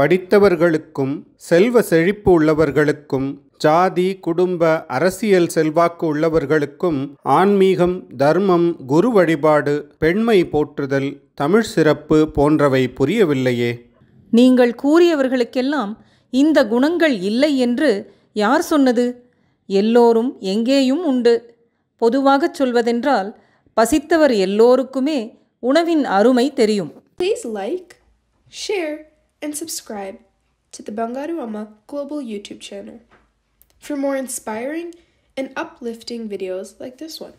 படித்தவர்களுக்கும் செல்வ செழிப்பு உள்ளவர்களுக்கும் ஜாதி குடும்ப அரசியல் செல்வாக்கு உள்ளவர்களுக்கும் ஆன்மீகம் தர்மம் குரு வழிபாடு பெண்மை போற்றுதல் தமிழ் சிறப்பு போன்றவை புரியவில்லையே நீங்கள் கூறியவர்களுக்கெல்லாம் இந்த குணங்கள் இல்லை என்று யார் சொன்னது எல்லோரும் எங்கேயும் உண்டு பொதுவாகச் சொல்வதென்றால் பசித்தவர் எல்லோருக்குமே உணவின் அருமை தெரியும் please like share and subscribe to the Bangaruama Global YouTube channel for more inspiring and uplifting videos like this one.